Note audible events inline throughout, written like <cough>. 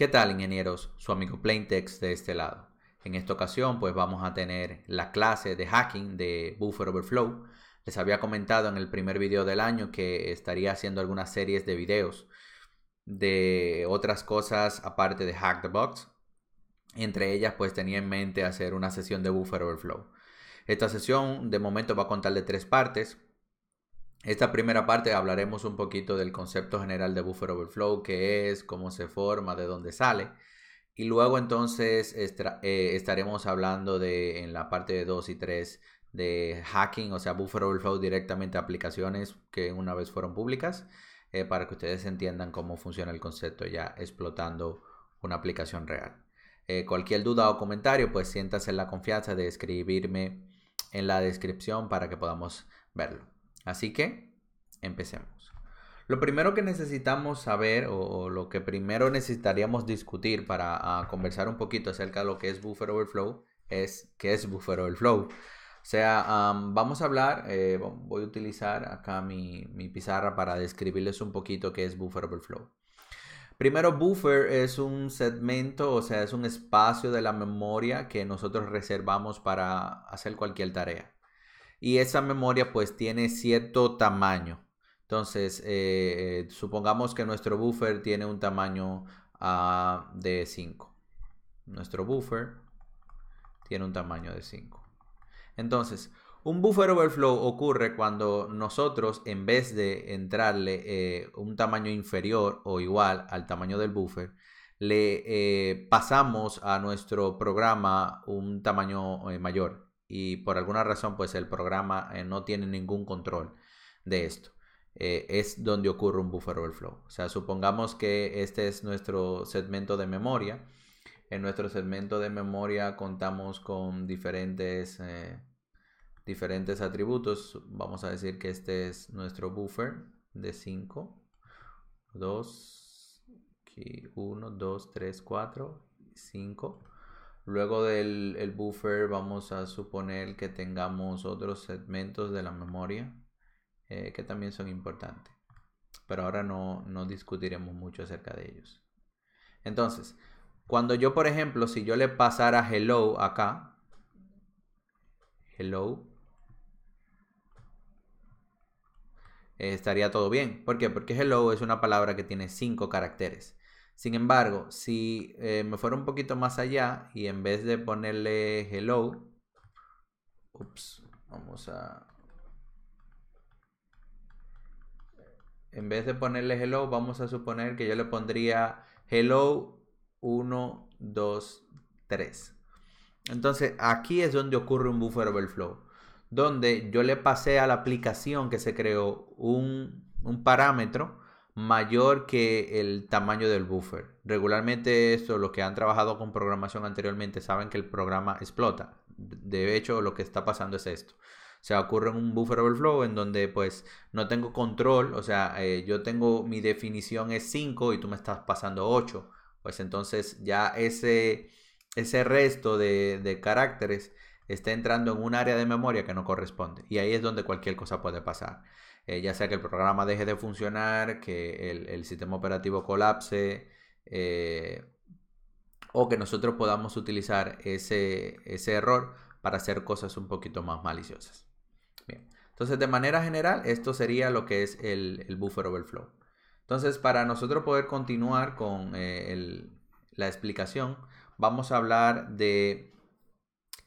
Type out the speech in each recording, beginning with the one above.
¿Qué tal ingenieros? Su amigo Plaintext de este lado. En esta ocasión pues vamos a tener la clase de hacking de Buffer Overflow. Les había comentado en el primer video del año que estaría haciendo algunas series de videos de otras cosas aparte de Hack the Box. Entre ellas pues tenía en mente hacer una sesión de Buffer Overflow. Esta sesión de momento va a contar de tres partes. Esta primera parte hablaremos un poquito del concepto general de buffer overflow, qué es, cómo se forma, de dónde sale. Y luego entonces eh, estaremos hablando de en la parte de 2 y 3 de hacking, o sea, buffer overflow directamente a aplicaciones que una vez fueron públicas, eh, para que ustedes entiendan cómo funciona el concepto ya explotando una aplicación real. Eh, cualquier duda o comentario, pues siéntase en la confianza de escribirme en la descripción para que podamos verlo. Así que, empecemos. Lo primero que necesitamos saber o, lo que primero necesitaríamos discutir para ah, conversar un poquito acerca de lo que es Buffer Overflow es qué es Buffer Overflow. O sea, vamos a hablar, eh, voy a utilizar acá mi, pizarra para describirles un poquito qué es Buffer Overflow. Primero, Buffer es un segmento, o sea, es un espacio de la memoria que nosotros reservamos para hacer cualquier tarea y esa memoria pues tiene cierto tamaño. Entonces, eh, supongamos que nuestro buffer tiene un tamaño ah, de 5. Nuestro buffer tiene un tamaño de 5. Entonces, un buffer overflow ocurre cuando nosotros, en vez de entrarle eh, un tamaño inferior o igual al tamaño del buffer, le eh, pasamos a nuestro programa un tamaño mayor y por alguna razón pues el programa eh, no tiene ningún control de esto. Eh, es donde ocurre un buffer overflow. O sea, supongamos que este es nuestro segmento de memoria. En nuestro segmento de memoria contamos con diferentes, eh, diferentes atributos. Vamos a decir que este es nuestro buffer de 5, 2, 1, 2, 3, 4, 5. Luego del buffer vamos a suponer que tengamos otros segmentos de la memoria eh, que también son importantes. Pero ahora no, discutiremos mucho acerca de ellos. Entonces, cuando yo, por ejemplo, si yo le pasara hello acá, hello, eh, estaría todo bien. ¿Por qué? Porque hello es una palabra que tiene cinco caracteres. Sin embargo, si eh, me fuera un poquito más allá y en vez de ponerle hello, vamos a... En vez de ponerle hello, vamos a suponer que yo le pondría hello 1, 2, 3. Entonces, aquí es donde ocurre un buffer overflow, donde yo le pasé a la aplicación que se creó un parámetro mayor que el tamaño del buffer. Regularmente esto, los que han trabajado con programación anteriormente saben que el programa explota. De hecho, lo que está pasando es esto. se ocurre un buffer overflow en donde pues no tengo control, o sea, eh, yo tengo mi definición es 5 y tú me estás pasando 8. Pues entonces ya ese, ese resto de caracteres está entrando en un área de memoria que no corresponde. Y ahí es donde cualquier cosa puede pasar ya sea que el programa deje de funcionar, que el, sistema operativo colapse, eh, o que nosotros podamos utilizar ese, error para hacer cosas un poquito más maliciosas. Entonces, de manera general, esto sería lo que es el, buffer overflow. Entonces, para nosotros poder continuar con eh, la explicación, vamos a hablar de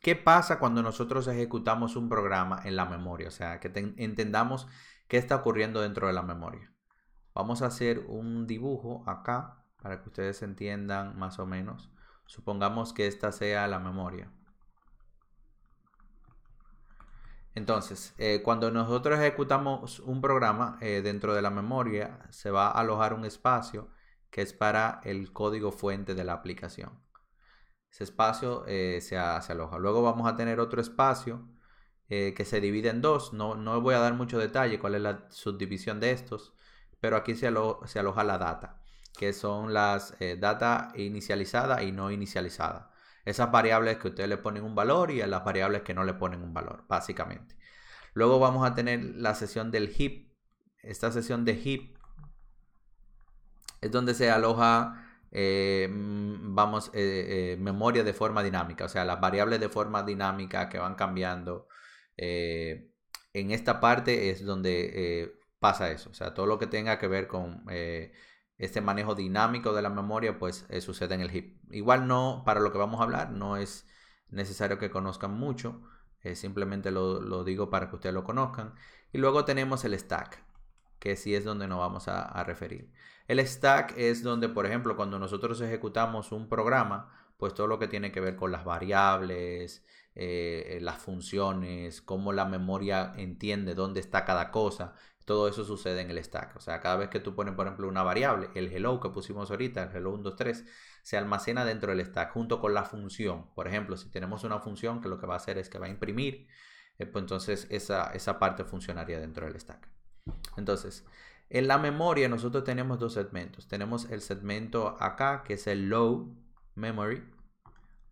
qué pasa cuando nosotros ejecutamos un programa en la memoria. O sea, que entendamos qué está ocurriendo dentro de la memoria. Vamos a hacer un dibujo acá para que ustedes entiendan más o menos. Supongamos que esta sea la memoria. Entonces, eh, cuando nosotros ejecutamos un programa eh, dentro de la memoria, se va a alojar un espacio que es para el código fuente de la aplicación. Ese espacio eh, se, se aloja. Luego vamos a tener otro espacio eh, que se divide en dos. No, no voy a dar mucho detalle cuál es la subdivisión de estos, pero aquí se, se aloja la data, que son las eh, data inicializada y no inicializada. Esas variables que ustedes le ponen un valor y a las variables que no le ponen un valor, básicamente. Luego vamos a tener la sesión del heap. Esta sesión de heap es donde se aloja, eh, mm, vamos, memoria de forma dinámica, o sea, las variables de forma dinámica que van cambiando eh, en esta parte es donde eh, pasa eso. O sea, todo lo que tenga que ver con eh, este manejo dinámico de la memoria, pues sucede en el heap, Igual no, para lo que vamos a hablar, no es necesario que conozcan mucho. simplemente lo, digo para que ustedes lo conozcan. Y luego tenemos el stack, que sí es donde nos vamos a, a referir. El stack es donde, por ejemplo, cuando nosotros ejecutamos un programa, pues todo lo que tiene que ver con las variables, eh, eh, las funciones, cómo la memoria entiende dónde está cada cosa. Todo eso sucede en el stack. O sea, cada vez que tú pones, por ejemplo, una variable, el hello que pusimos ahorita, el hello 123, se almacena dentro del stack junto con la función. Por ejemplo, si tenemos una función que lo que va a hacer es que va a imprimir, eh, pues entonces esa, esa parte funcionaría dentro del stack. Entonces, en la memoria nosotros tenemos dos segmentos. Tenemos el segmento acá, que es el low memory,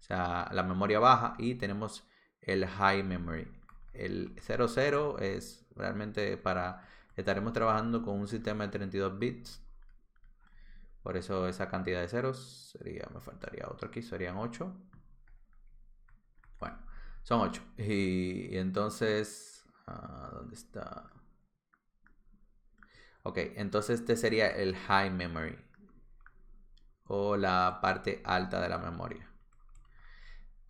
o sea, la memoria baja y tenemos el high memory. El 00 es realmente para, estaremos trabajando con un sistema de 32 bits, por eso esa cantidad de ceros sería, me faltaría otro aquí, serían 8. Bueno, son 8. Y, entonces, ah, ¿dónde está? Ok, entonces este sería el high memory o la parte alta de la memoria.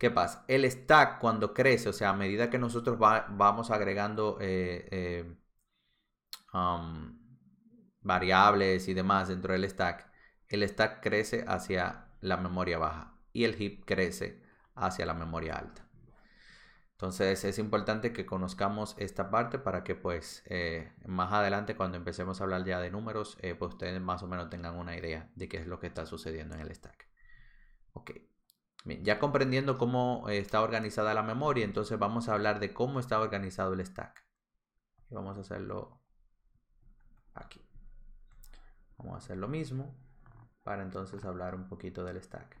¿Qué pasa? El stack cuando crece, o sea, a medida que nosotros vamos agregando eh, eh, um, variables y demás dentro del stack, el stack crece hacia la memoria baja y el heap crece hacia la memoria alta. Entonces es importante que conozcamos esta parte para que pues eh, más adelante cuando empecemos a hablar ya de números, pues ustedes más o menos tengan una idea de qué es lo que está sucediendo en el stack. Ok ya comprendiendo cómo eh, está organizada la memoria, entonces vamos a hablar de cómo está organizado el stack. y Vamos a hacerlo aquí. Vamos a hacer lo mismo para entonces hablar un poquito del stack.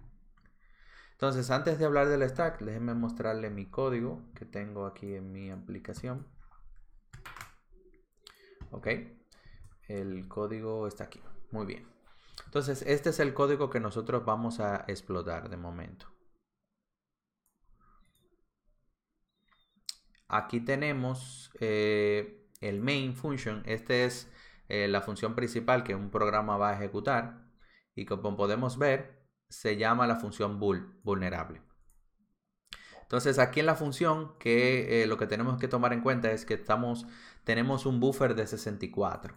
Entonces, antes de hablar del stack, déjenme mostrarle mi código que tengo aquí en mi aplicación. Ok, el código está aquí. Muy bien. Entonces, este es el código que nosotros vamos a explotar de momento. Aquí tenemos eh, el main function. Esta es eh, la función principal que un programa va a ejecutar. Y como podemos ver, se llama la función vulnerable. Entonces aquí en la función que eh, lo que tenemos que tomar en cuenta es que estamos, tenemos un buffer de 64. O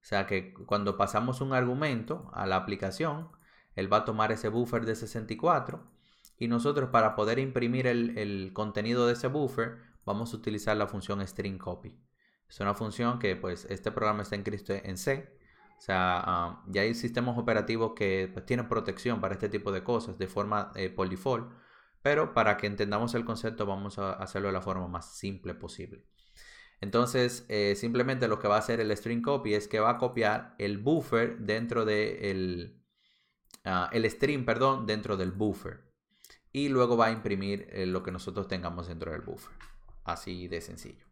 sea que cuando pasamos un argumento a la aplicación, él va a tomar ese buffer de 64 y nosotros para poder imprimir el contenido de ese buffer vamos a utilizar la función string copy. Es una función que pues este programa está inscrito en C. O sea, ya hay sistemas operativos que pues, tienen protección para este tipo de cosas de forma eh, polifol. Pero para que entendamos el concepto vamos a hacerlo de la forma más simple posible. Entonces, eh, simplemente lo que va a hacer el string copy es que va a copiar el buffer dentro del ah, el string, perdón, dentro del buffer. Y luego va a imprimir eh, lo que nosotros tengamos dentro del buffer. Así de sencillo.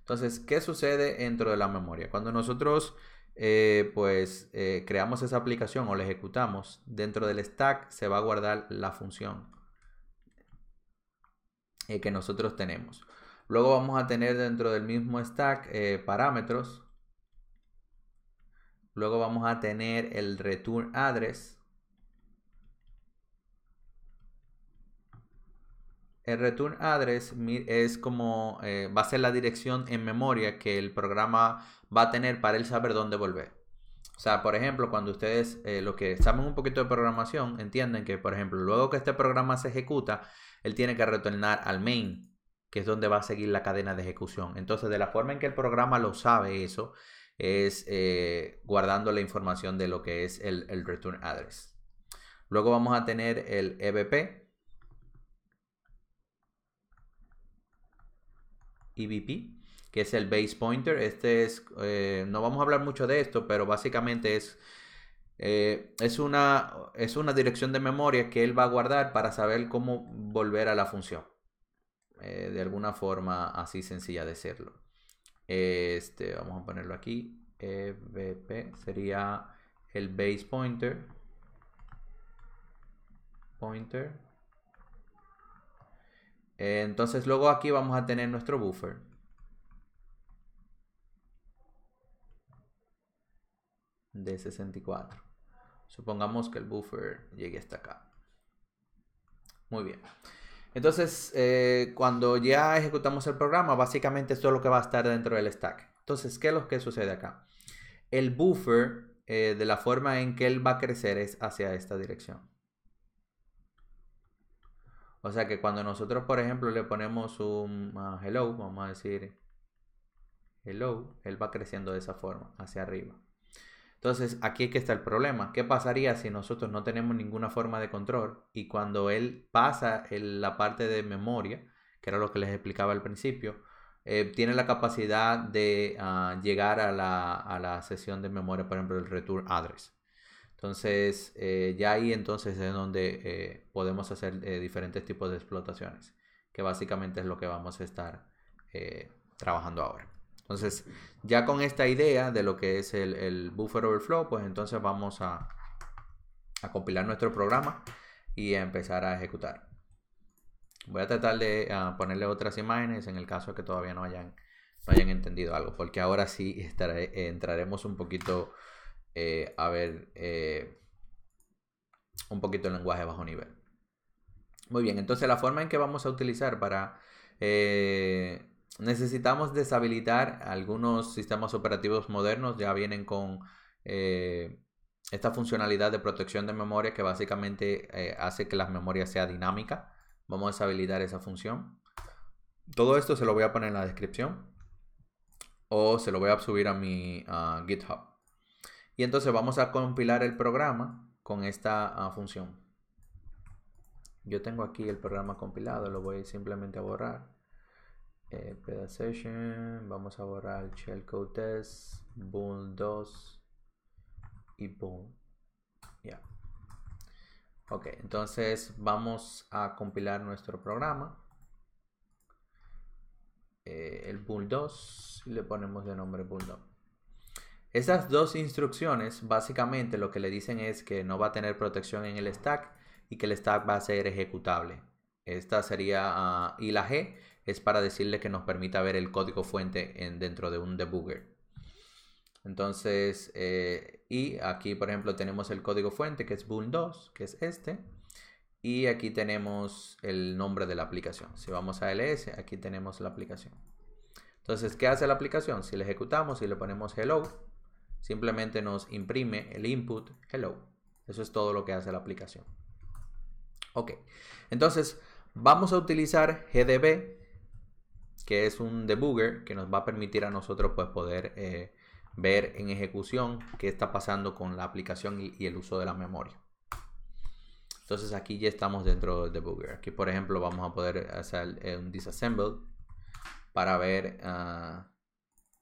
Entonces, ¿qué sucede dentro de la memoria? Cuando nosotros eh, pues eh, creamos esa aplicación o la ejecutamos, dentro del stack se va a guardar la función eh, que nosotros tenemos. Luego vamos a tener dentro del mismo stack parámetros. Luego vamos a tener el return address. El return address es como, eh, va a ser la dirección en memoria que el programa va a tener para él saber dónde volver. O sea, por ejemplo, cuando ustedes, eh, los que saben un poquito de programación, entienden que, por ejemplo, luego que este programa se ejecuta, él tiene que retornar al main, que es donde va a seguir la cadena de ejecución. Entonces, de la forma en que el programa lo sabe eso, es eh, guardando la información de lo que es el, el return address. Luego vamos a tener el EBP, EBP, que es el base pointer. Este es, eh, no vamos a hablar mucho de esto, pero básicamente es, eh, es, una, es una dirección de memoria que él va a guardar para saber cómo volver a la función. Eh, de alguna forma así sencilla de serlo Este, vamos a ponerlo aquí. EBP sería el base pointer. Pointer eh, entonces luego aquí vamos a tener nuestro buffer. De 64. Supongamos que el buffer llegue hasta acá. Muy bien. Entonces, eh, cuando ya ejecutamos el programa, básicamente esto es lo que va a estar dentro del stack. Entonces, ¿qué es lo que sucede acá? El buffer, eh, de la forma en que él va a crecer, es hacia esta dirección. O sea que cuando nosotros, por ejemplo, le ponemos un ah, hello, vamos a decir hello, él va creciendo de esa forma, hacia arriba. Entonces, aquí es que está el problema. ¿Qué pasaría si nosotros no tenemos ninguna forma de control y cuando él pasa en la parte de memoria, que era lo que les explicaba al principio, eh, tiene la capacidad de ah, llegar a la, a la sesión de memoria, por ejemplo, el return address. Entonces, eh, ya ahí entonces es donde eh, podemos hacer eh, diferentes tipos de explotaciones, que básicamente es lo que vamos a estar trabajando ahora. Entonces, ya con esta idea de lo que es el, buffer overflow, pues entonces vamos a, compilar nuestro programa y a empezar a ejecutar. Voy a tratar de ah, ponerle otras imágenes en el caso de que todavía no hayan, hayan entendido algo, porque ahora sí <laughs> entraremos un poquito eh, a ver eh, un poquito el lenguaje bajo nivel. Muy bien, entonces la forma en que vamos a utilizar para... Eh, necesitamos deshabilitar algunos sistemas operativos modernos, ya vienen con esta funcionalidad de protección de memoria que básicamente hace que la memoria sea dinámica. Vamos a deshabilitar esa función. Todo esto se lo voy a poner en la descripción o se lo voy a subir a mi GitHub. Y entonces vamos a compilar el programa con esta ah, función. Yo tengo aquí el programa compilado, lo voy simplemente a borrar. Eh, vamos a borrar shellcode test, bool 2 y bool. Ya. Ok, entonces vamos a compilar nuestro programa. Eh, el bool 2 le ponemos de nombre bool 2. Esas dos instrucciones básicamente lo que le dicen es que no va a tener protección en el stack y que el stack va a ser ejecutable. Esta sería ah, y la G es para decirle que nos permita ver el código fuente en, dentro de un debugger. Entonces, eh, y aquí por ejemplo tenemos el código fuente que es bool2, que es este. Y aquí tenemos el nombre de la aplicación. Si vamos a ls, aquí tenemos la aplicación. Entonces, ¿qué hace la aplicación? Si la ejecutamos y le ponemos hello, Simplemente nos imprime el input hello. Eso es todo lo que hace la aplicación. Ok, entonces vamos a utilizar GDB, que es un debugger que nos va a permitir a nosotros pues, poder eh, ver en ejecución qué está pasando con la aplicación y, el uso de la memoria. Entonces aquí ya estamos dentro del debugger. Aquí por ejemplo vamos a poder hacer eh, un disassemble para ver... Ah,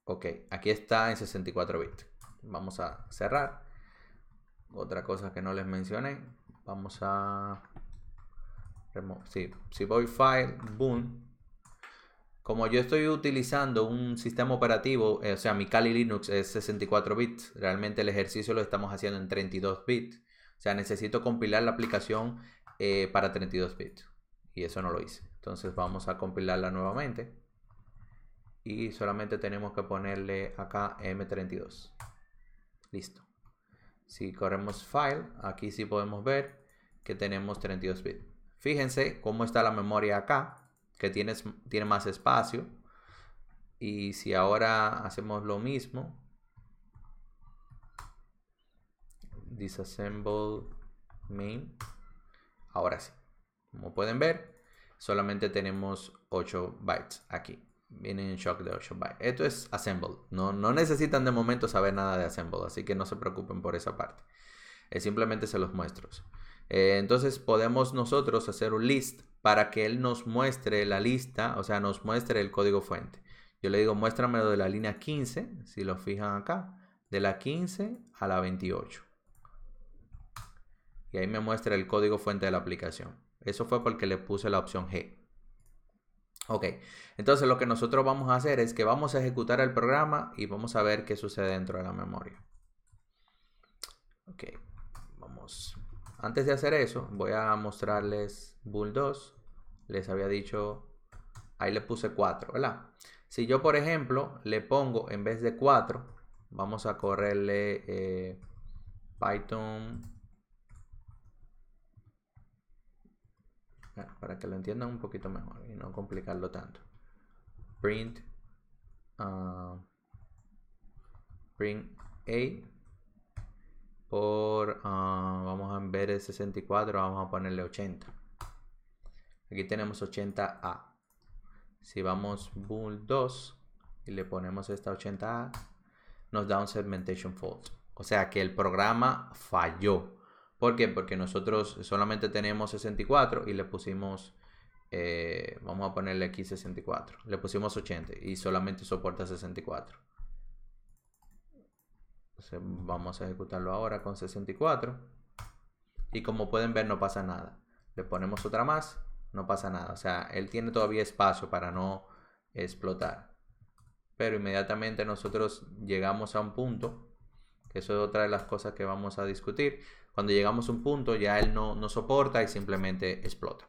ok, aquí está en 64 bits vamos a cerrar. Otra cosa que no les mencioné, vamos a... si voy File, Boom. Como yo estoy utilizando un sistema operativo, eh, o sea, mi Kali Linux es 64 bits, realmente el ejercicio lo estamos haciendo en 32 bits. O sea, necesito compilar la aplicación eh, para 32 bits. Y eso no lo hice. Entonces vamos a compilarla nuevamente. Y solamente tenemos que ponerle acá M32. Listo. Si corremos File, aquí sí podemos ver que tenemos 32 bits. Fíjense cómo está la memoria acá, que tiene, tiene más espacio. Y si ahora hacemos lo mismo, disassemble main, ahora sí. Como pueden ver, solamente tenemos 8 bytes aquí vienen en shock de ocean Esto es Assemble. No, no necesitan de momento saber nada de Assemble, así que no se preocupen por esa parte. Eh, simplemente se los muestro. Eh, entonces podemos nosotros hacer un list para que él nos muestre la lista, o sea, nos muestre el código fuente. Yo le digo, muéstrame de la línea 15, si lo fijan acá, de la 15 a la 28. Y ahí me muestra el código fuente de la aplicación. Eso fue porque le puse la opción G. Ok, entonces lo que nosotros vamos a hacer es que vamos a ejecutar el programa y vamos a ver qué sucede dentro de la memoria. Ok, vamos. Antes de hacer eso, voy a mostrarles Bull 2. Les había dicho, ahí le puse 4, ¿verdad? Si yo, por ejemplo, le pongo en vez de 4, vamos a correrle eh, Python para que lo entiendan un poquito mejor y no complicarlo tanto. Print, ah, print A por, ah, vamos a ver el 64, vamos a ponerle 80. Aquí tenemos 80A. Si vamos bool 2 y le ponemos esta 80A, nos da un segmentation fault. O sea que el programa falló ¿Por qué? Porque nosotros solamente tenemos 64 y le pusimos, eh, vamos a ponerle aquí 64. Le pusimos 80 y solamente soporta 64. Entonces vamos a ejecutarlo ahora con 64. Y como pueden ver no pasa nada. Le ponemos otra más, no pasa nada. O sea, él tiene todavía espacio para no explotar. Pero inmediatamente nosotros llegamos a un punto, que eso es otra de las cosas que vamos a discutir, cuando llegamos a un punto ya él no, no soporta y simplemente explota.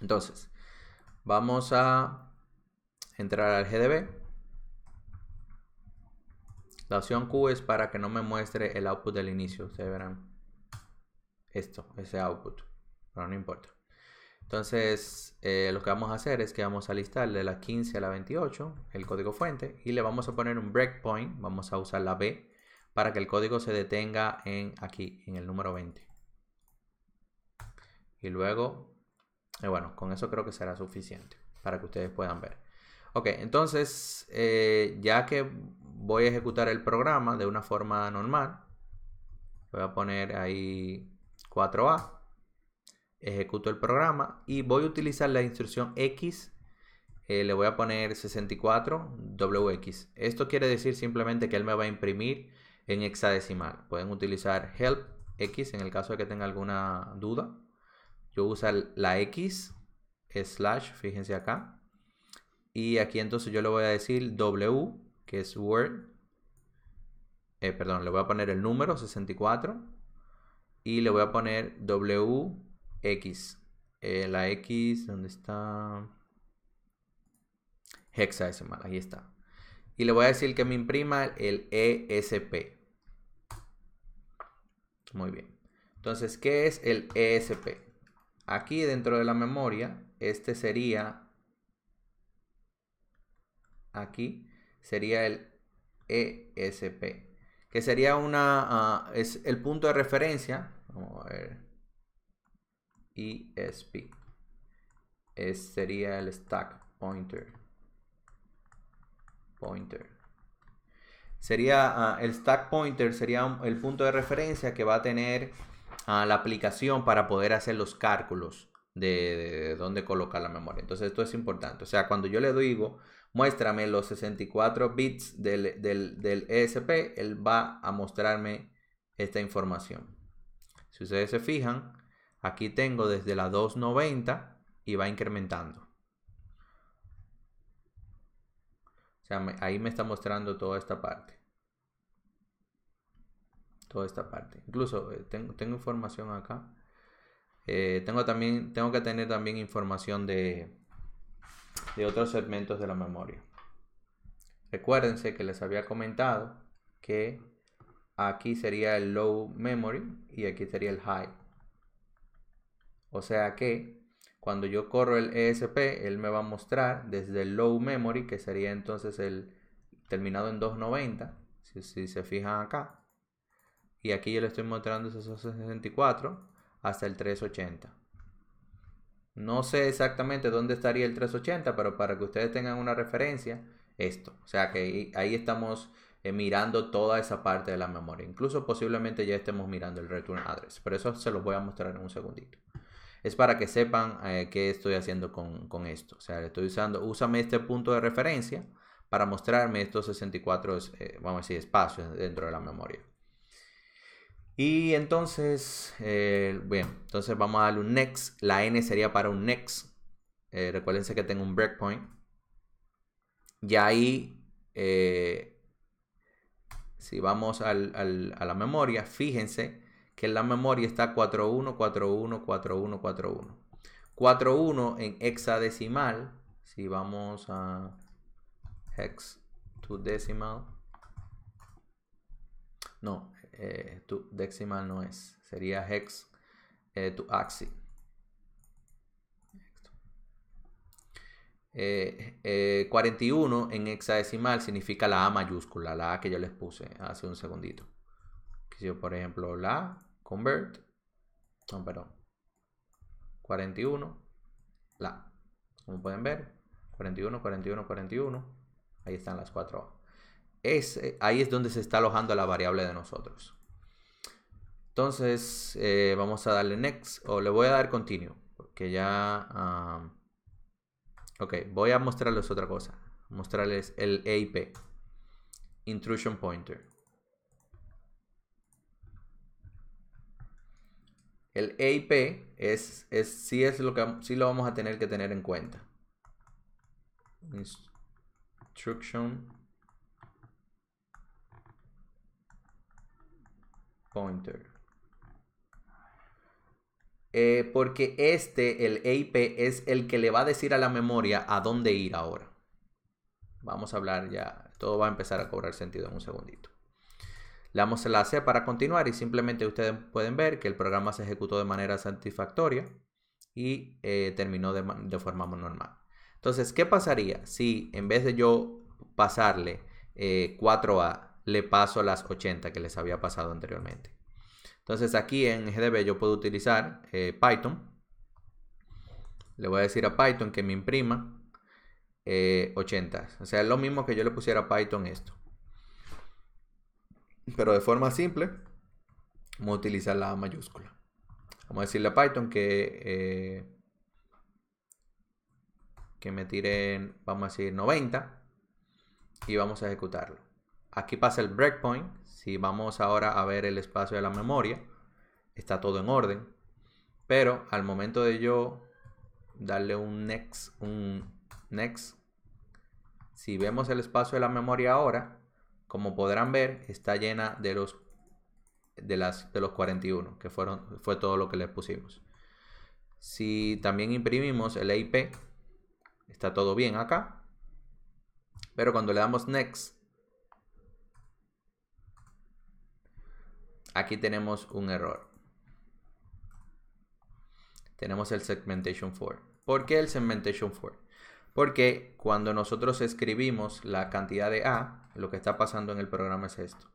Entonces, vamos a entrar al GDB. La opción Q es para que no me muestre el output del inicio. Ustedes verán esto, ese output. Pero no importa. Entonces, eh, lo que vamos a hacer es que vamos a listar de la 15 a la 28 el código fuente y le vamos a poner un breakpoint. Vamos a usar la B para que el código se detenga en aquí, en el número 20. Y luego, eh, bueno, con eso creo que será suficiente para que ustedes puedan ver. Ok, entonces eh, ya que voy a ejecutar el programa de una forma normal, voy a poner ahí 4A, ejecuto el programa y voy a utilizar la instrucción X eh, le voy a poner 64WX. Esto quiere decir simplemente que él me va a imprimir en hexadecimal. Pueden utilizar help x en el caso de que tenga alguna duda. Yo uso la x slash, fíjense acá. Y aquí entonces yo le voy a decir w, que es word. Eh, perdón, le voy a poner el número 64 y le voy a poner wx. x eh, la x, ¿dónde está? Hexadecimal, ahí está. Y le voy a decir que me imprima el ESP. Muy bien. Entonces, ¿qué es el ESP? Aquí dentro de la memoria, este sería, aquí sería el ESP, que sería una, ah, es el punto de referencia, vamos a ver, e ESP, sería el stack pointer, pointer sería ah, el stack pointer, sería el punto de referencia que va a tener ah, la aplicación para poder hacer los cálculos de, dónde colocar la memoria. Entonces esto es importante. O sea, cuando yo le digo, muéstrame los 64 bits del, del, del ESP, él va a mostrarme esta información. Si ustedes se fijan, aquí tengo desde la 290 y va incrementando. ahí me está mostrando toda esta parte. Toda esta parte. Incluso eh, tengo, información acá. Eh, tengo, también, tengo que tener también información de, de otros segmentos de la memoria. Recuérdense que les había comentado que aquí sería el low memory y aquí sería el high. O sea que cuando yo corro el ESP, él me va a mostrar desde el low memory, que sería entonces el terminado en 290, si, se fijan acá. Y aquí yo le estoy mostrando esos 64 hasta el 380. No sé exactamente dónde estaría el 380, pero para que ustedes tengan una referencia, esto. O sea que ahí estamos eh, mirando toda esa parte de la memoria. Incluso posiblemente ya estemos mirando el return address. Pero eso se los voy a mostrar en un segundito es para que sepan eh, qué estoy haciendo con, esto. O sea, estoy usando, úsame este punto de referencia para mostrarme estos 64, eh, vamos a decir, espacios dentro de la memoria. Y entonces, eh, bien, entonces vamos a darle un next. La N sería para un next. recuerden que tengo un breakpoint. Y ahí, si vamos a la memoria, fíjense que en la memoria está 41, 41, 41, 41. 41 en hexadecimal, si vamos a hex to decimal, no, eh, to decimal no es, sería hex to axi. 41 en hexadecimal significa la A mayúscula, la A que yo les puse hace un segundito. Que yo, por ejemplo, la Convert. No, perdón. 41. La. Como pueden ver. 41, 41, 41. Ahí están las cuatro. es, eh, ahí es donde se está alojando la variable de nosotros. Entonces, eh, vamos a darle next o le voy a dar continue. Porque ya... ok, voy a mostrarles otra cosa. Mostrarles el EIP. Intrusion Pointer. El ap es, es, sí, es lo que, lo vamos a tener que tener en cuenta. Instruction pointer. Eh, porque este, el ap es el que le va a decir a la memoria a dónde ir ahora. Vamos a hablar ya. Todo va a empezar a cobrar sentido en un segundito. Le damos la C para continuar y simplemente ustedes pueden ver que el programa se ejecutó de manera satisfactoria y eh, terminó de, de, forma normal. Entonces, ¿qué pasaría si en vez de yo pasarle 4A, eh, le paso las 80 que les había pasado anteriormente? Entonces, aquí en GDB yo puedo utilizar eh, Python. Le voy a decir a Python que me imprima 80. O sea, es lo mismo que yo le pusiera a Python esto. Pero de forma simple, vamos a utilizar la mayúscula. Vamos a decirle a Python que, eh, que me tiren, vamos a decir, 90 y vamos a ejecutarlo. Aquí pasa el breakpoint. Si vamos ahora a ver el espacio de la memoria, está todo en orden. Pero al momento de yo darle un next, un next, si vemos el espacio de la memoria ahora, como podrán ver, está llena de los, de las, de los 41, que fueron, fue todo lo que les pusimos. Si también imprimimos el IP, está todo bien acá. Pero cuando le damos Next, aquí tenemos un error. Tenemos el segmentation for. ¿Por qué el segmentation for? Porque cuando nosotros escribimos la cantidad de A, lo que está pasando en el programa es esto.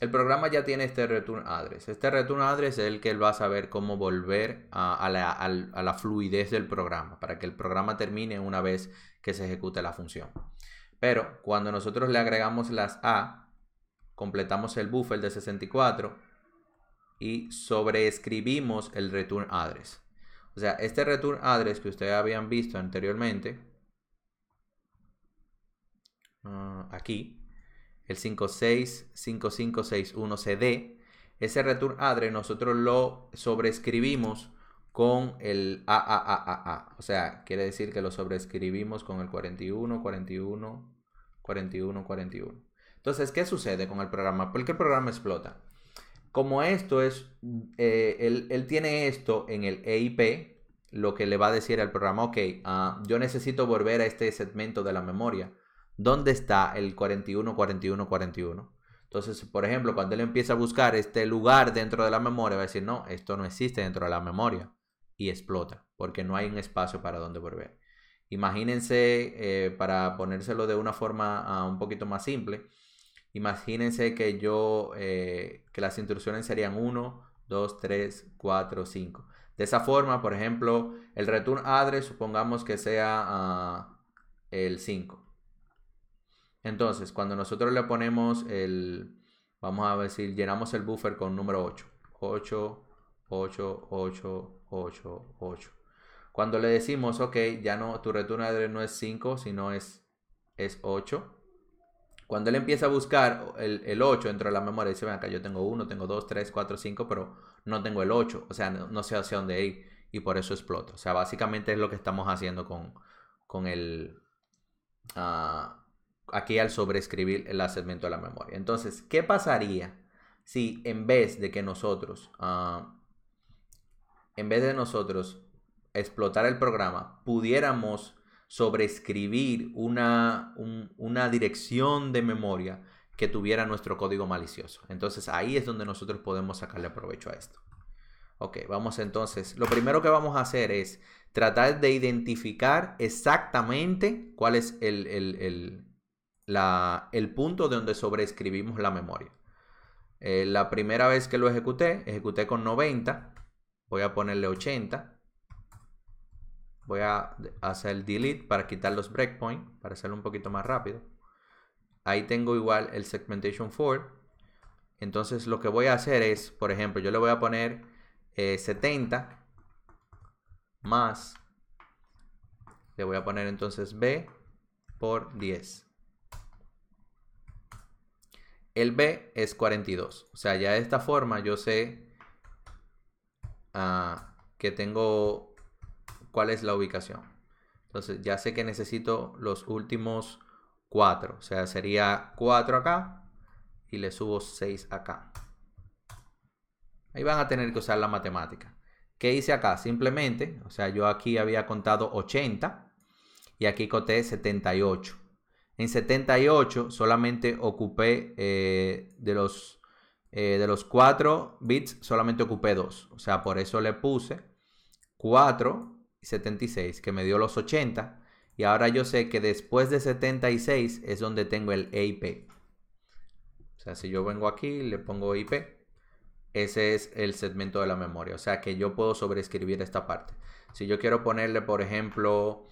El programa ya tiene este return address. Este return address es el que él va a saber cómo volver a, la, a, la, fluidez del programa, para que el programa termine una vez que se ejecute la función. Pero cuando nosotros le agregamos las A, completamos el buffer de 64 y sobreescribimos el return address. O sea, este return address que ustedes habían visto anteriormente, ah, aquí, el 565561CD, ese return address nosotros lo sobreescribimos con el AAAA. O sea, quiere decir que lo sobreescribimos con el 41, 41, 41, 41. Entonces, ¿qué sucede con el programa? Porque el programa explota como esto es, mm, eh, él, tiene esto en el EIP, lo que le va a decir al programa, ok, ah, yo necesito volver a este segmento de la memoria. ¿Dónde está el 41, 41, 41? Entonces, por ejemplo, cuando él empieza a buscar este lugar dentro de la memoria, va a decir, no, esto no existe dentro de la memoria. Y explota, porque no hay un espacio para donde volver. Imagínense, eh, para ponérselo de una forma ah, un poquito más simple, Imagínense que yo, eh, que las instrucciones serían 1, 2, 3, 4, 5. De esa forma, por ejemplo, el return address supongamos que sea ah, el 5. Entonces, cuando nosotros le ponemos el, vamos a decir, llenamos el buffer con número 8. 8, 8, 8, 8, 8. Cuando le decimos, ok, ya no, tu return address no es 5, sino es, es 8. Cuando él empieza a buscar el, 8 dentro de la memoria, dice, ven acá, yo tengo 1, tengo 2, 3, 4, 5, pero no tengo el 8. O sea, no, sé hacia dónde ir y por eso explota. O sea, básicamente es lo que estamos haciendo con, con el... Ah, aquí al sobreescribir el segmento de la memoria. Entonces, ¿qué pasaría si en vez de que nosotros, ah, en vez de nosotros explotar el programa, pudiéramos sobreescribir una, dirección de memoria que tuviera nuestro código malicioso. Entonces ahí es donde nosotros podemos sacarle provecho a esto. Ok, vamos entonces. Lo primero que vamos a hacer es tratar de identificar exactamente cuál es el, el, punto de donde sobreescribimos la memoria. Eh, la primera vez que lo ejecuté, ejecuté con 90. Voy a ponerle 80. Voy a hacer el delete para quitar los breakpoints. para hacerlo un poquito más rápido. Ahí tengo igual el segmentation for. Entonces lo que voy a hacer es, por ejemplo, yo le voy a poner 70 eh, más, le voy a poner entonces B por 10. El B es 42. O sea, ya de esta forma yo sé ah, que tengo cuál es la ubicación. Entonces ya sé que necesito los últimos 4. O sea, sería 4 acá y le subo 6 acá. Ahí van a tener que usar la matemática. ¿Qué hice acá? Simplemente, o sea, yo aquí había contado 80 y aquí conté 78. En 78 solamente ocupé eh, de los... Eh, de los 4 bits solamente ocupé 2. O sea, por eso le puse 4 76 que me dio los 80 y ahora yo sé que después de 76 es donde tengo el EIP. O sea, si yo vengo aquí le pongo IP, ese es el segmento de la memoria. O sea, que yo puedo sobreescribir esta parte. Si yo quiero ponerle, por ejemplo,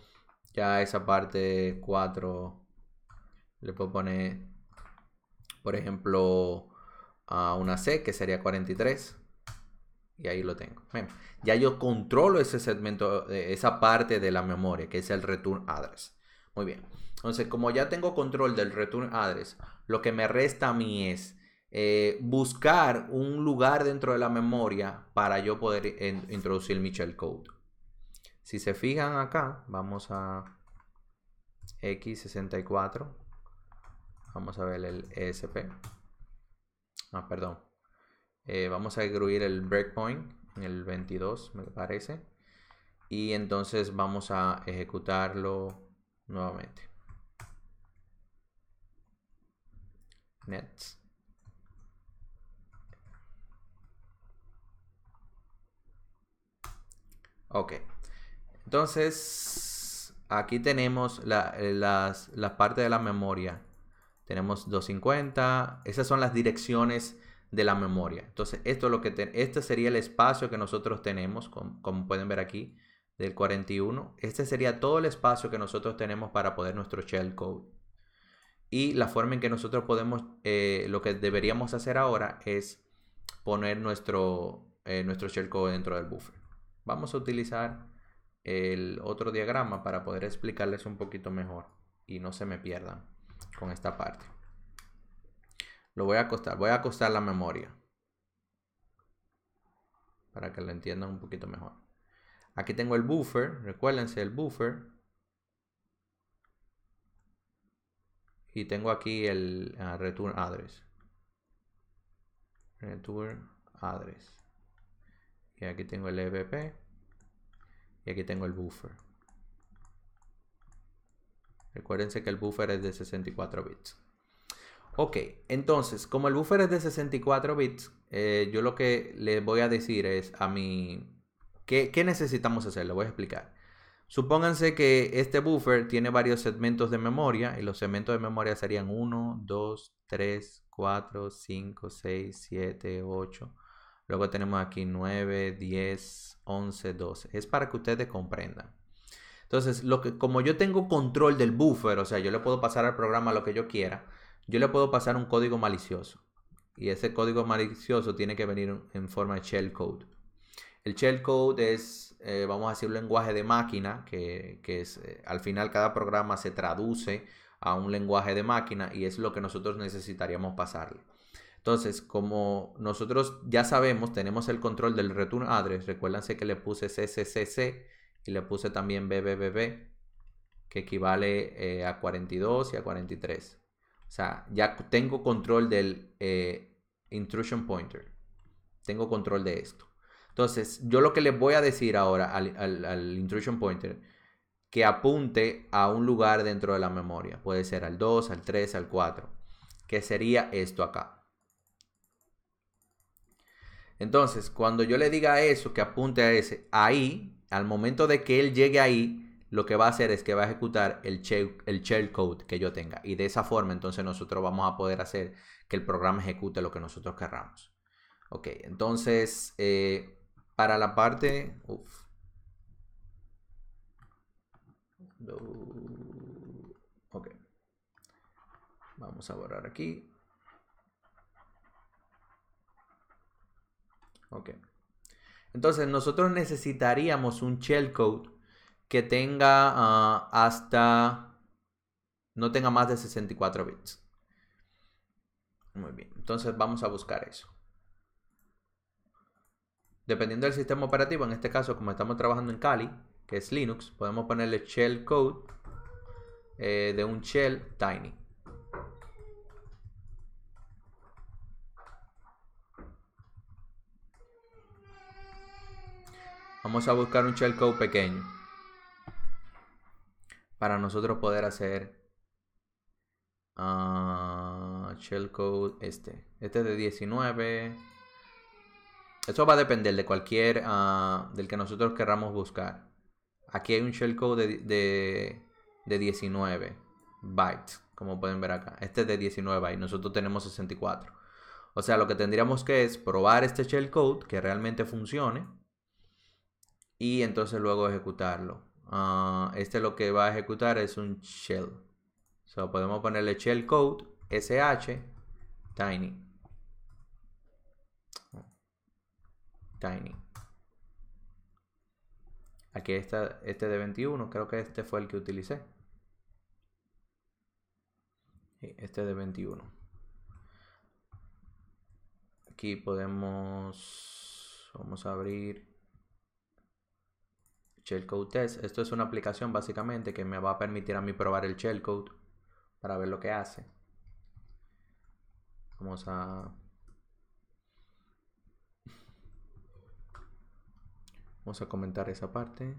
ya esa parte 4, le puedo poner, por ejemplo, a una C, que sería 43. Y ahí lo tengo. ya yo controlo ese segmento, eh, esa parte de la memoria, que es el return address. Muy bien. Entonces, como ya tengo control del return address, lo que me resta a mí es eh, buscar un lugar dentro de la memoria para yo poder introducir mi code Si se fijan acá, vamos a X64. Vamos a ver el ESP. Ah, perdón. Eh, vamos a excluir el breakpoint en el 22, me parece. Y entonces vamos a ejecutarlo nuevamente. Next. Ok. Entonces, aquí tenemos la, eh, las, la parte de la memoria. Tenemos 250. Esas son las direcciones de la memoria. Entonces, esto lo que este sería el espacio que nosotros tenemos, como, pueden ver aquí, del 41. Este sería todo el espacio que nosotros tenemos para poder nuestro shellcode. Y la forma en que nosotros podemos, eh, lo que deberíamos hacer ahora es poner nuestro, eh, nuestro shellcode dentro del buffer. Vamos a utilizar el otro diagrama para poder explicarles un poquito mejor y no se me pierdan con esta parte. Lo voy a acostar. Voy a acostar la memoria. Para que lo entiendan un poquito mejor. Aquí tengo el buffer. Recuérdense el buffer. Y tengo aquí el ah, return address. Return address. Y aquí tengo el EVP. Y aquí tengo el buffer. Recuérdense que el buffer es de 64 bits. Ok, entonces, como el buffer es de 64 bits, eh, yo lo que le voy a decir es a mi... ¿Qué, necesitamos hacer? Lo voy a explicar. Supónganse que este buffer tiene varios segmentos de memoria y los segmentos de memoria serían 1, 2, 3, 4, 5, 6, 7, 8. Luego tenemos aquí 9, 10, 11, 12. Es para que ustedes comprendan. Entonces, lo que, como yo tengo control del buffer, o sea, yo le puedo pasar al programa lo que yo quiera, yo le puedo pasar un código malicioso. Y ese código malicioso tiene que venir en forma de shellcode. El shellcode es, eh, vamos a decir, un lenguaje de máquina que, es, eh, al final cada programa se traduce a un lenguaje de máquina y es lo que nosotros necesitaríamos pasarle. Entonces, como nosotros ya sabemos, tenemos el control del return address. Recuérdense que le puse CCCC y le puse también BBBB, que equivale eh, a 42 y a 43. O sea, ya tengo control del eh, intrusion pointer. Tengo control de esto. Entonces, yo lo que le voy a decir ahora al, al intrusion pointer, que apunte a un lugar dentro de la memoria. Puede ser al 2, al 3, al 4. Que sería esto acá. Entonces, cuando yo le diga eso, que apunte a ese, ahí, al momento de que él llegue ahí, lo que va a hacer es que va a ejecutar el, shell, code shellcode que yo tenga. Y de esa forma, entonces nosotros vamos a poder hacer que el programa ejecute lo que nosotros querramos. Ok, entonces, eh, para la parte... Uf. Ok. Vamos a borrar aquí. Ok. Entonces, nosotros necesitaríamos un code que tenga ah, hasta... no tenga más de 64 bits. Muy bien, entonces vamos a buscar eso. Dependiendo del sistema operativo, en este caso como estamos trabajando en Kali, que es Linux, podemos ponerle shell code eh, de un shell tiny. Vamos a buscar un shell code pequeño para nosotros poder hacer ah, shellcode este. Este de 19. Eso va a depender de cualquier ah, del que nosotros querramos buscar. Aquí hay un shellcode de, de, de 19 bytes, como pueden ver acá. Este es de 19 bytes, nosotros tenemos 64. O sea, lo que tendríamos que es probar este shellcode que realmente funcione y entonces luego ejecutarlo. Ah, este lo que va a ejecutar es un shell. So, podemos ponerle shell code sh tiny. Tiny. Aquí está este de 21, creo que este fue el que utilicé. Este de 21. Aquí podemos, vamos a abrir Shellcode Test. Esto es una aplicación básicamente que me va a permitir a mí probar el shellcode para ver lo que hace. Vamos a... Vamos a comentar esa parte.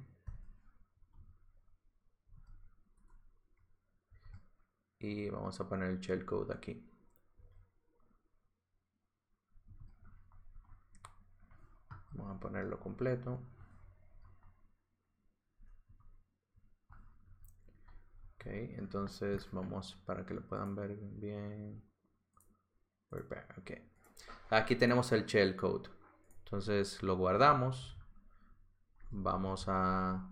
Y vamos a poner el shellcode aquí. Vamos a ponerlo completo. Ok, entonces vamos para que lo puedan ver bien. Aquí tenemos el code. Entonces lo guardamos. Vamos a...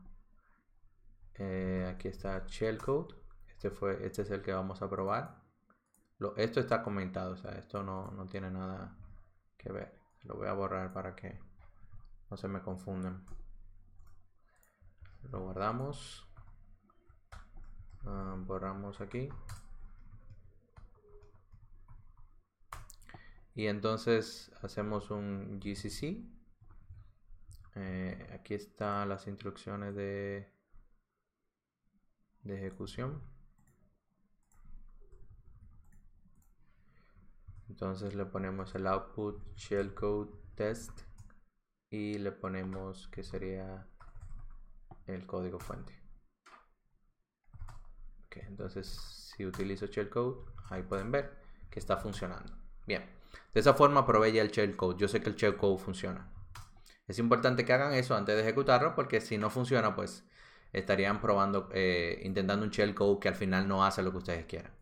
Eh, aquí está shellcode. Este, fue, este es el que vamos a probar. Lo, esto está comentado, o sea, esto no, tiene nada que ver. Lo voy a borrar para que no se me confunden Lo guardamos. Ah, borramos aquí y entonces hacemos un GCC eh, aquí están las instrucciones de, de ejecución entonces le ponemos el output shellcode test y le ponemos que sería el código fuente entonces, si utilizo shellcode, ahí pueden ver que está funcionando. Bien, de esa forma probé ya el shellcode. Yo sé que el shellcode funciona. Es importante que hagan eso antes de ejecutarlo porque si no funciona, pues estarían probando, eh, intentando un shellcode que al final no hace lo que ustedes quieran.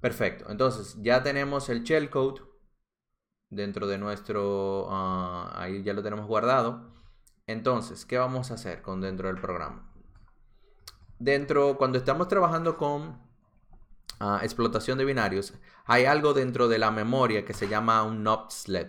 Perfecto, entonces ya tenemos el shellcode dentro de nuestro, ah, ahí ya lo tenemos guardado. Entonces, ¿qué vamos a hacer con dentro del programa? dentro, cuando estamos trabajando con ah, explotación de binarios, hay algo dentro de la memoria que se llama un sled.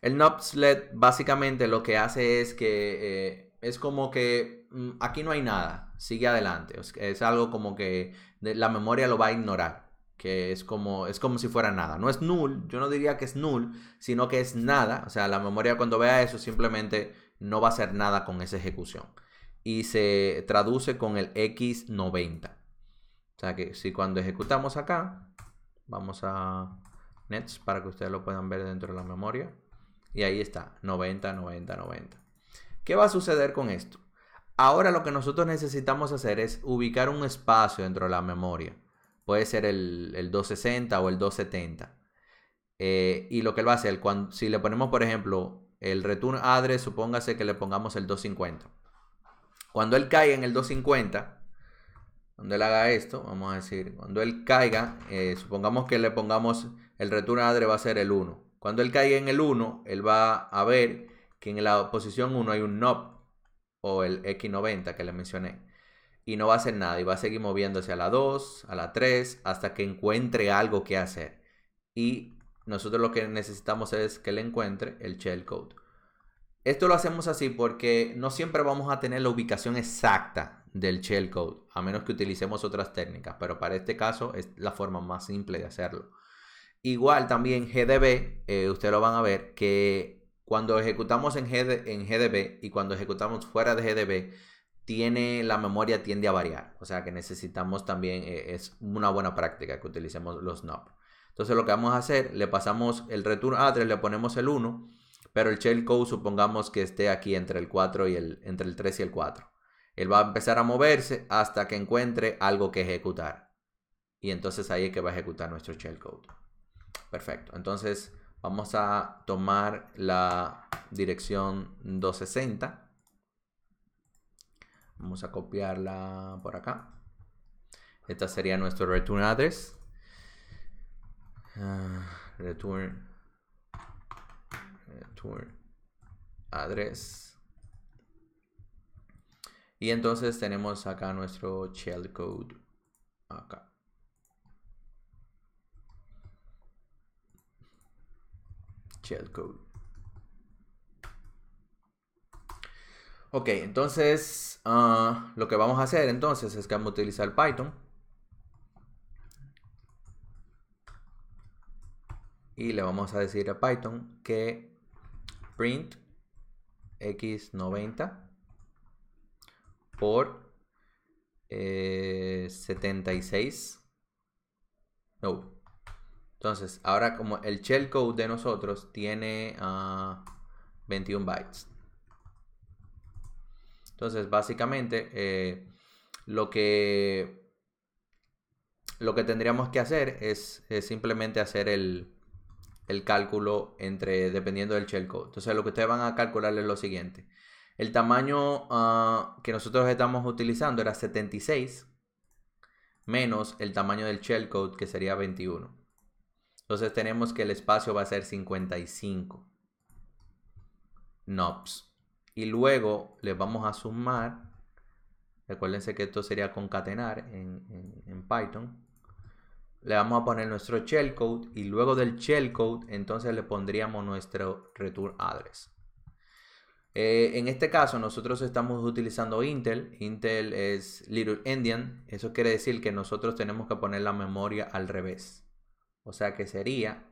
El sled básicamente lo que hace es que eh, es como que mm, aquí no hay nada, sigue adelante. Es, algo como que la memoria lo va a ignorar. Que es como, es como si fuera nada. No es null, yo no diría que es null, sino que es nada. O sea, la memoria cuando vea eso simplemente no va a hacer nada con esa ejecución y se traduce con el X90. O sea que si cuando ejecutamos acá, vamos a Nets para que ustedes lo puedan ver dentro de la memoria. Y ahí está, 90, 90, 90. ¿Qué va a suceder con esto? Ahora lo que nosotros necesitamos hacer es ubicar un espacio dentro de la memoria. Puede ser el, 260 o el 270. Eh, y lo que él va a hacer, cuando, si le ponemos, por ejemplo, el return address, supóngase que le pongamos el 250. Cuando él caiga en el 250, cuando él haga esto, vamos a decir, cuando él caiga, eh, supongamos que le pongamos el return address va a ser el 1. Cuando él caiga en el 1, él va a ver que en la posición 1 hay un NOP o el X90 que le mencioné. Y no va a hacer nada y va a seguir moviéndose a la 2, a la 3, hasta que encuentre algo que hacer. Y nosotros lo que necesitamos es que le encuentre el shellcode. Esto lo hacemos así porque no siempre vamos a tener la ubicación exacta del shellcode, a menos que utilicemos otras técnicas, pero para este caso es la forma más simple de hacerlo. Igual también GDB, eh, ustedes lo van a ver, que cuando ejecutamos en, GDB y cuando ejecutamos fuera de GDB, tiene, la memoria tiende a variar. O sea que necesitamos también, eh, es una buena práctica que utilicemos los NOP. Entonces lo que vamos a hacer, le pasamos el return address, ah, le ponemos el 1 pero el shellcode supongamos que esté aquí entre el 4 y el, entre el 3 y el 4. Él va a empezar a moverse hasta que encuentre algo que ejecutar. Y entonces ahí es que va a ejecutar nuestro shellcode. Perfecto. Entonces vamos a tomar la dirección 260. Vamos a copiarla por acá. Esta sería nuestro return address. Ah, return tour address. Y entonces tenemos acá nuestro shell code acá. Shellcode. Ok, entonces ah, lo que vamos a hacer entonces es que vamos a utilizar Python. Y le vamos a decir a Python que print x90 por 76. Eh, no. Entonces, ahora como el shellcode de nosotros tiene 21 ah, bytes. Entonces, básicamente, eh, lo, que, lo que tendríamos que hacer es simplemente hacer el, el cálculo entre dependiendo del shellcode. Entonces lo que ustedes van a calcular es lo siguiente. El tamaño ah, que nosotros estamos utilizando era 76 menos el tamaño del shellcode que sería 21. Entonces tenemos que el espacio va a ser 55 nops Y luego le vamos a sumar, recuérdense que esto sería concatenar en Python, le vamos a poner nuestro shellcode y luego del shellcode entonces le pondríamos nuestro return address. Eh, en este caso nosotros estamos utilizando Intel, Intel es Little Indian, eso quiere decir que nosotros tenemos que poner la memoria al revés. O sea que sería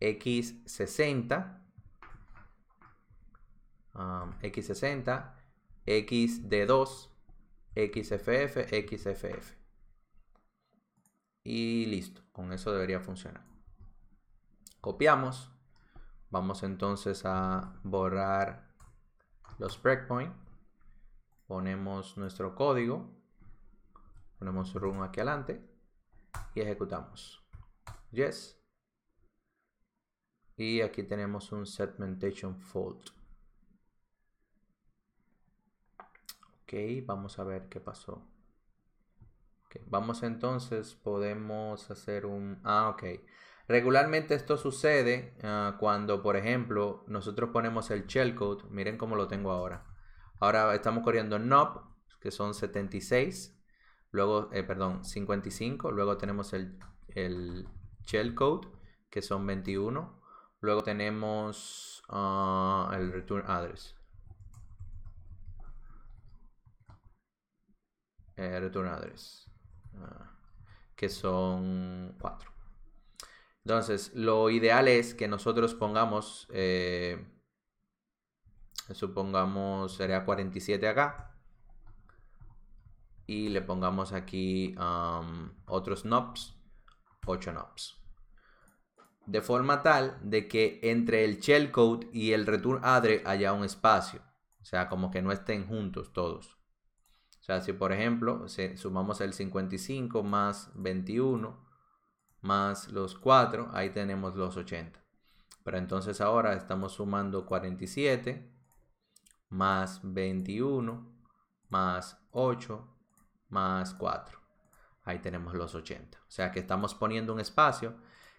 x60, x60, xd2, xff, xff y listo, con eso debería funcionar. Copiamos, vamos entonces a borrar los breakpoints ponemos nuestro código, ponemos run aquí adelante y ejecutamos. Yes. Y aquí tenemos un segmentation fault. Ok, vamos a ver qué pasó. Vamos entonces, podemos hacer un... Ah, ok. Regularmente esto sucede ah, cuando, por ejemplo, nosotros ponemos el shellcode. Miren cómo lo tengo ahora. Ahora estamos corriendo NOP, que son 76. Luego, eh, perdón, 55. Luego tenemos el, el shellcode, que son 21. Luego tenemos ah, el return address. Eh, return address que son cuatro. Entonces, lo ideal es que nosotros pongamos, eh, supongamos, sería 47 acá. Y le pongamos aquí otros knobs, 8 knobs. De forma tal de que entre el shellcode y el return address haya un espacio. O sea, como que no estén juntos todos si por ejemplo sumamos el 55 más 21 más los 4, ahí tenemos los 80. Pero entonces ahora estamos sumando 47 más 21 más 8 más 4. Ahí tenemos los 80. O sea que estamos poniendo un espacio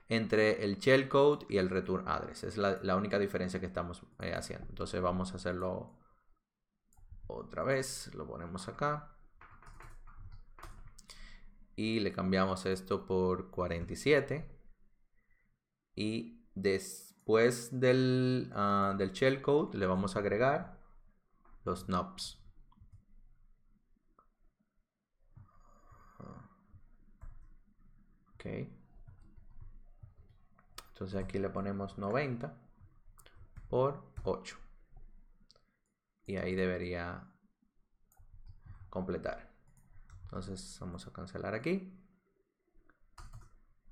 entre el shellcode y el return address. Es la, única diferencia que estamos eh, haciendo. Entonces vamos a hacerlo otra vez, lo ponemos acá. Y le cambiamos esto por 47. Y después del, ah, del shellcode le vamos a agregar los knobs. Ok. Entonces aquí le ponemos 90 por 8 y ahí debería completar. Entonces vamos a cancelar aquí.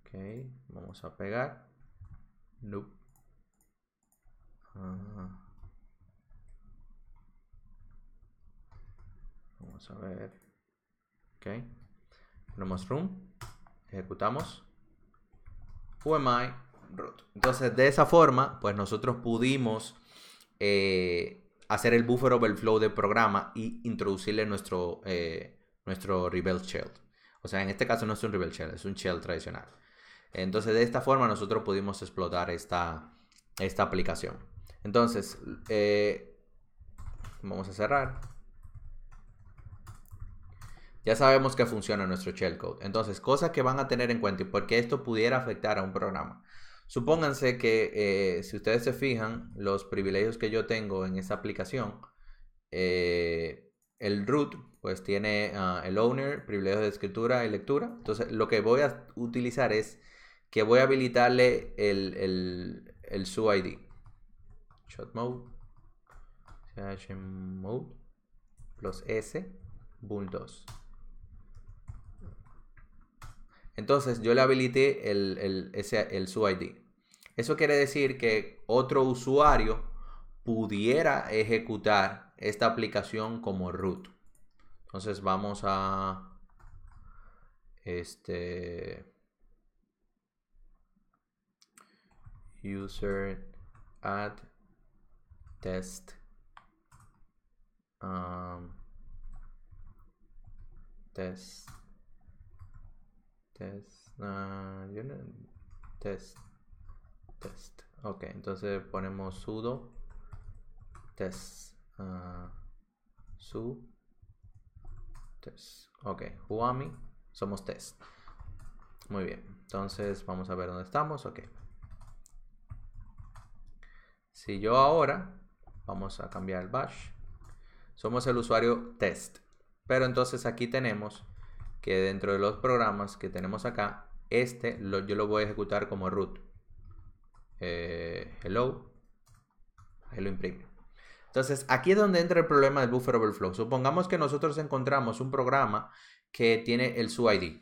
Ok, vamos a pegar. Loop. Ah. Vamos a ver. Ok. Ponemos room. Ejecutamos. UMI root. Entonces, de esa forma, pues nosotros pudimos eh, hacer el buffer overflow del programa y introducirle nuestro, eh, nuestro Rebel Shell. O sea, en este caso no es un Rebel Shell, es un Shell tradicional. Entonces, de esta forma nosotros pudimos explotar esta, esta aplicación. Entonces, eh, vamos a cerrar. Ya sabemos que funciona nuestro Shell Code. Entonces, cosas que van a tener en cuenta y por qué esto pudiera afectar a un programa. Supónganse que eh, si ustedes se fijan, los privilegios que yo tengo en esa aplicación, eh, el root, pues tiene ah, el owner, privilegios de escritura y lectura. Entonces, lo que voy a utilizar es que voy a habilitarle el, el, id ShotMode. Plus S. Bull 2. Entonces yo le habilité el, su ese, Eso quiere decir que otro usuario pudiera ejecutar esta aplicación como root. Entonces vamos a este user add test um, test test, ah, test, test. Ok, entonces ponemos sudo test, ah, su test. Ok, Huami, somos test. Muy bien, entonces vamos a ver dónde estamos. Ok. Si yo ahora, vamos a cambiar el bash, somos el usuario test. Pero entonces aquí tenemos que dentro de los programas que tenemos acá, este yo lo voy a ejecutar como root. Eh, hello. Ahí lo imprime. Entonces, aquí es donde entra el problema del buffer overflow. Supongamos que nosotros encontramos un programa que tiene el SUID. id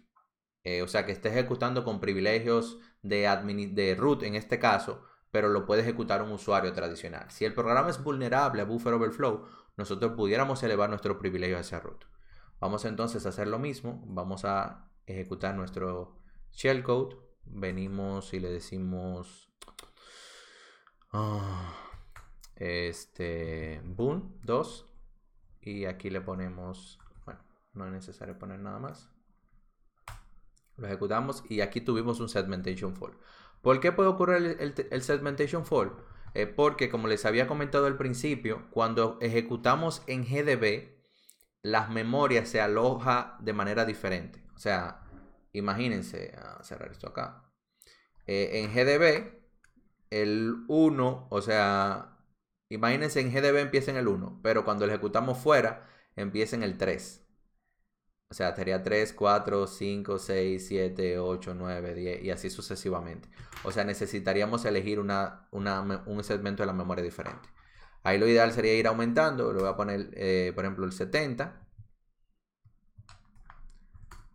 eh, o sea, que está ejecutando con privilegios de, de root en este caso, pero lo puede ejecutar un usuario tradicional. Si el programa es vulnerable a buffer overflow, nosotros pudiéramos elevar nuestro privilegio hacia root. Vamos entonces a hacer lo mismo, vamos a ejecutar nuestro shellcode, venimos y le decimos ah, este boom 2 y aquí le ponemos, bueno, no es necesario poner nada más. Lo ejecutamos y aquí tuvimos un segmentation fall. ¿Por qué puede ocurrir el, segmentation fall? Eh, porque como les había comentado al principio, cuando ejecutamos en GDB, las memorias se aloja de manera diferente. O sea, imagínense, a ah, cerrar esto acá. Eh, en GDB, el 1, o sea, imagínense en GDB empieza en el 1, pero cuando lo ejecutamos fuera, empieza en el 3. O sea, sería 3, 4, 5, 6, 7, 8, 9, 10 y así sucesivamente. O sea, necesitaríamos elegir un segmento de la memoria diferente. Ahí lo ideal sería ir aumentando. Lo voy a poner, eh, por ejemplo, el 70.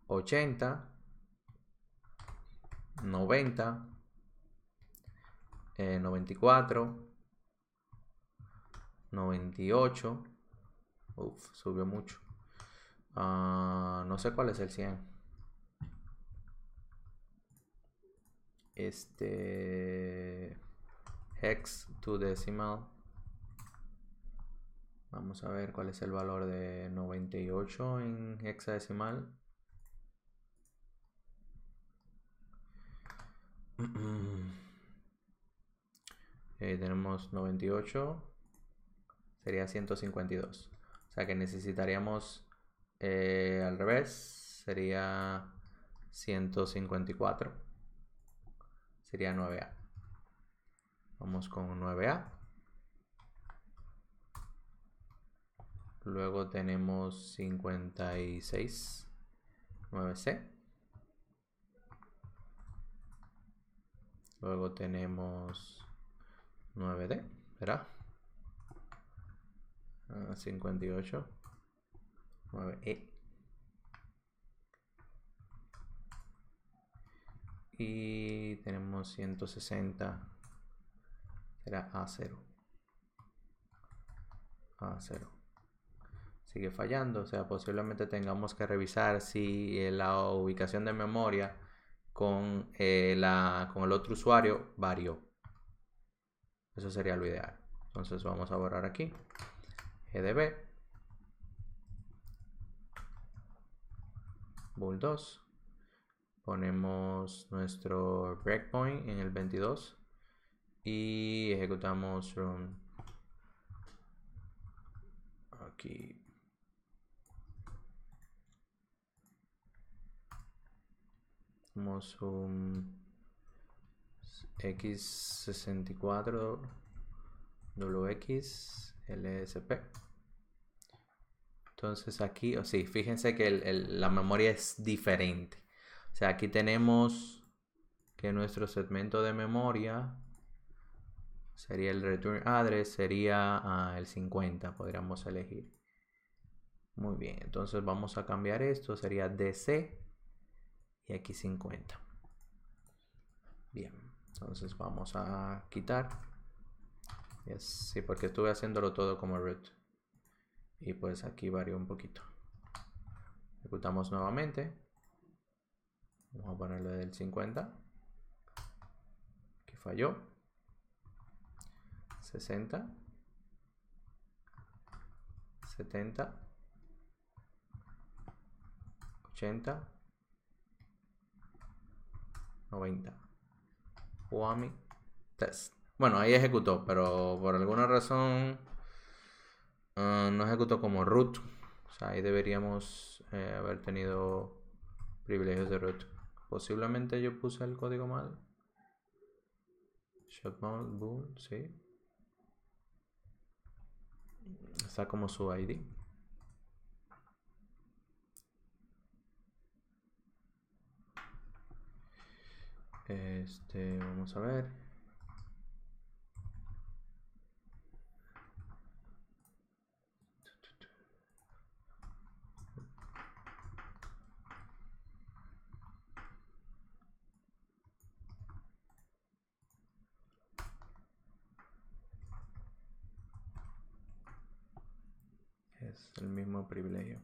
80. 90. 94. 98. Uf, subió mucho. Ah, no sé cuál es el 100. Este... Hex to decimal Vamos a ver cuál es el valor de 98 en hexadecimal. <clears throat> Eh, tenemos 98, sería 152. O sea que necesitaríamos eh, al revés, sería 154, sería 9A. Vamos con 9A. Luego tenemos 56, 9C. Luego tenemos 9D, ¿verdad? 58, ah, 9E. E. Y tenemos 160, será A0. A0 sigue fallando. O sea, posiblemente tengamos que revisar si eh, la ubicación de memoria con, eh, la, con el otro usuario varió. Eso sería lo ideal. Entonces vamos a borrar aquí. GDB. Bull 2. Ponemos nuestro breakpoint en el 22. Y ejecutamos run. aquí un X64 WX LSP. Entonces aquí, o oh, sí, fíjense que la memoria es diferente. O sea, aquí tenemos que nuestro segmento de memoria sería el return address, sería ah, el 50, podríamos elegir. Muy bien, entonces vamos a cambiar esto, sería DC x 50. Bien, entonces vamos a quitar. sí, porque estuve haciéndolo todo como root. Y pues aquí varió un poquito. Ejecutamos nuevamente. Vamos a ponerle del 50. Que falló. 60. 70. 80. 90. Wami test. Bueno, ahí ejecutó, pero por alguna razón ah, no ejecutó como root. O sea, ahí deberíamos eh, haber tenido privilegios de root. Posiblemente yo puse el código mal. shutdown boom, sí. Está como su ID. Este, vamos a ver. Es el mismo privilegio.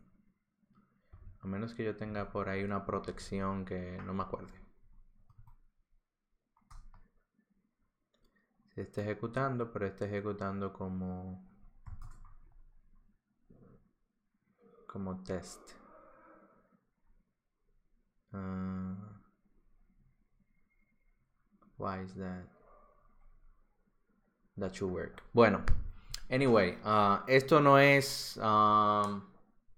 A menos que yo tenga por ahí una protección que no me acuerde. está ejecutando, pero está ejecutando como, como test. Ah, why is that? That should work. Bueno, anyway, ah, esto no es... Um,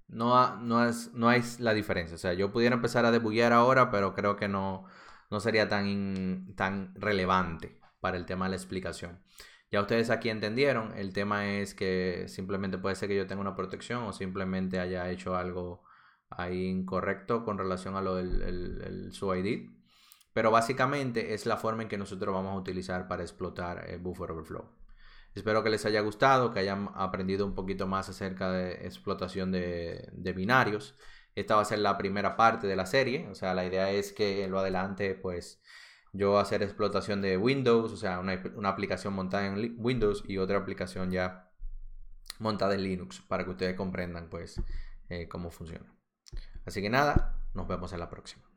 no, no, es, no es la diferencia. O sea, yo pudiera empezar a debuggear ahora, pero creo que no, no sería tan, tan relevante para el tema de la explicación. Ya ustedes aquí entendieron, el tema es que simplemente puede ser que yo tenga una protección o simplemente haya hecho algo ahí incorrecto con relación a lo del su ID. Pero básicamente es la forma en que nosotros vamos a utilizar para explotar el eh, Buffer Overflow. Espero que les haya gustado, que hayan aprendido un poquito más acerca de explotación de, de binarios. Esta va a ser la primera parte de la serie, o sea, la idea es que en lo adelante pues yo hacer explotación de Windows, o sea, una, aplicación montada en Windows y otra aplicación ya montada en Linux, para que ustedes comprendan pues eh, cómo funciona. Así que nada, nos vemos en la próxima.